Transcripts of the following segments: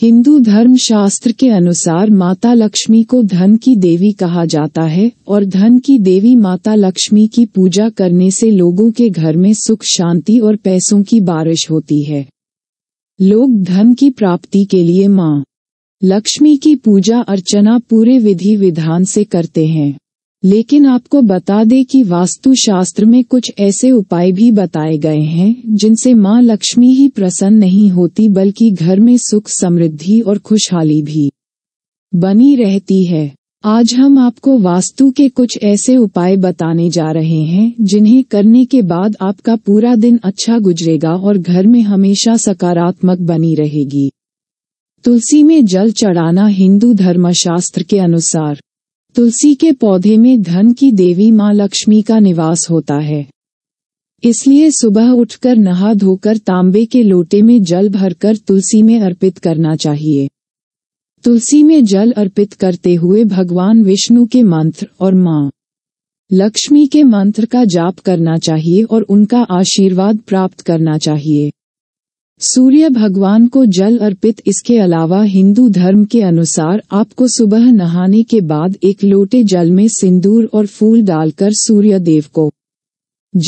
हिंदू धर्म शास्त्र के अनुसार माता लक्ष्मी को धन की देवी कहा जाता है और धन की देवी माता लक्ष्मी की पूजा करने से लोगों के घर में सुख शांति और पैसों की बारिश होती है लोग धन की प्राप्ति के लिए माँ लक्ष्मी की पूजा अर्चना पूरे विधि विधान से करते हैं लेकिन आपको बता दें कि वास्तुशास्त्र में कुछ ऐसे उपाय भी बताए गए हैं जिनसे माँ लक्ष्मी ही प्रसन्न नहीं होती बल्कि घर में सुख समृद्धि और खुशहाली भी बनी रहती है आज हम आपको वास्तु के कुछ ऐसे उपाय बताने जा रहे हैं जिन्हें करने के बाद आपका पूरा दिन अच्छा गुजरेगा और घर में हमेशा सकारात्मक बनी रहेगी तुलसी में जल चढ़ाना हिंदू धर्मशास्त्र के अनुसार तुलसी के पौधे में धन की देवी माँ लक्ष्मी का निवास होता है इसलिए सुबह उठकर नहा धोकर तांबे के लोटे में जल भरकर तुलसी में अर्पित करना चाहिए तुलसी में जल अर्पित करते हुए भगवान विष्णु के मंत्र और माँ लक्ष्मी के मंत्र का जाप करना चाहिए और उनका आशीर्वाद प्राप्त करना चाहिए सूर्य भगवान को जल अर्पित इसके अलावा हिंदू धर्म के अनुसार आपको सुबह नहाने के बाद एक लोटे जल में सिंदूर और फूल डालकर सूर्य देव को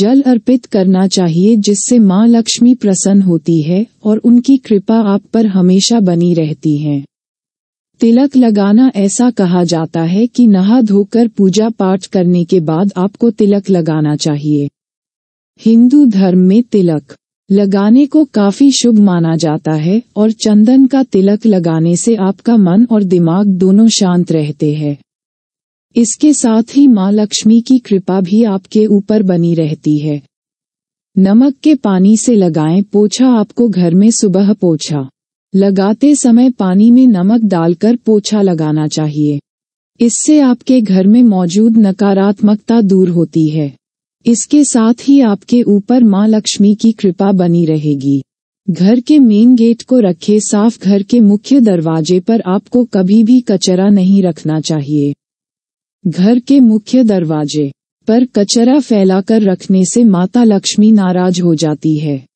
जल अर्पित करना चाहिए जिससे मां लक्ष्मी प्रसन्न होती है और उनकी कृपा आप पर हमेशा बनी रहती है तिलक लगाना ऐसा कहा जाता है कि नहा धोकर पूजा पाठ करने के बाद आपको तिलक लगाना चाहिए हिंदू धर्म में तिलक लगाने को काफी शुभ माना जाता है और चंदन का तिलक लगाने से आपका मन और दिमाग दोनों शांत रहते हैं इसके साथ ही माँ लक्ष्मी की कृपा भी आपके ऊपर बनी रहती है नमक के पानी से लगाएं पोछा आपको घर में सुबह पोछा लगाते समय पानी में नमक डालकर पोछा लगाना चाहिए इससे आपके घर में मौजूद नकारात्मकता दूर होती है इसके साथ ही आपके ऊपर माँ लक्ष्मी की कृपा बनी रहेगी घर के मेन गेट को रखे साफ घर के मुख्य दरवाजे पर आपको कभी भी कचरा नहीं रखना चाहिए घर के मुख्य दरवाजे पर कचरा फैलाकर रखने से माता लक्ष्मी नाराज हो जाती है